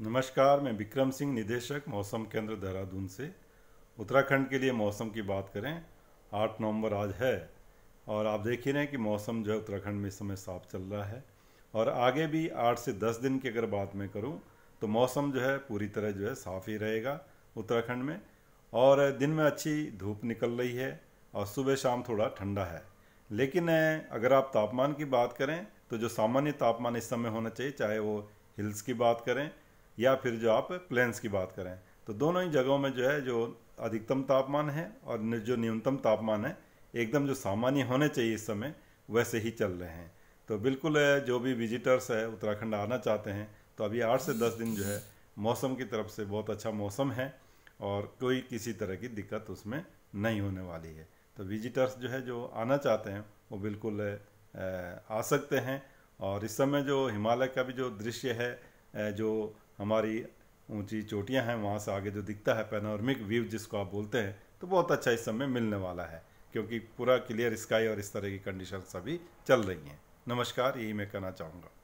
नमस्कार मैं विक्रम सिंह निदेशक मौसम केंद्र देहरादून से उत्तराखंड के लिए मौसम की बात करें आठ नवंबर आज है और आप देख ही रहे हैं कि मौसम जो है उत्तराखंड में इस समय साफ चल रहा है और आगे भी आठ से दस दिन की अगर बात मैं करूँ तो मौसम जो है पूरी तरह जो है साफ़ ही रहेगा उत्तराखंड में और दिन में अच्छी धूप निकल रही है और सुबह शाम थोड़ा ठंडा है लेकिन अगर आप तापमान की बात करें तो जो सामान्य तापमान इस समय होना चाहिए चाहे वो हिल्स की बात करें या फिर जो आप प्लेन्स की बात करें तो दोनों ही जगहों में जो है जो अधिकतम तापमान है और जो न्यूनतम तापमान है एकदम जो सामान्य होने चाहिए इस समय वैसे ही चल रहे हैं तो बिल्कुल जो भी विजिटर्स है उत्तराखंड आना चाहते हैं तो अभी आठ से दस दिन जो है मौसम की तरफ से बहुत अच्छा मौसम है और कोई किसी तरह की दिक्कत उसमें नहीं होने वाली है तो विजिटर्स जो है जो आना चाहते हैं वो बिल्कुल आ सकते हैं और इस समय जो हिमालय का भी जो दृश्य है जो हमारी ऊंची चोटियां हैं वहाँ से आगे जो दिखता है पेनोरमिक व्यू जिसको आप बोलते हैं तो बहुत अच्छा इस समय मिलने वाला है क्योंकि पूरा क्लियर स्काई और इस तरह की कंडीशन अभी चल रही हैं नमस्कार यही मैं कहना चाहूँगा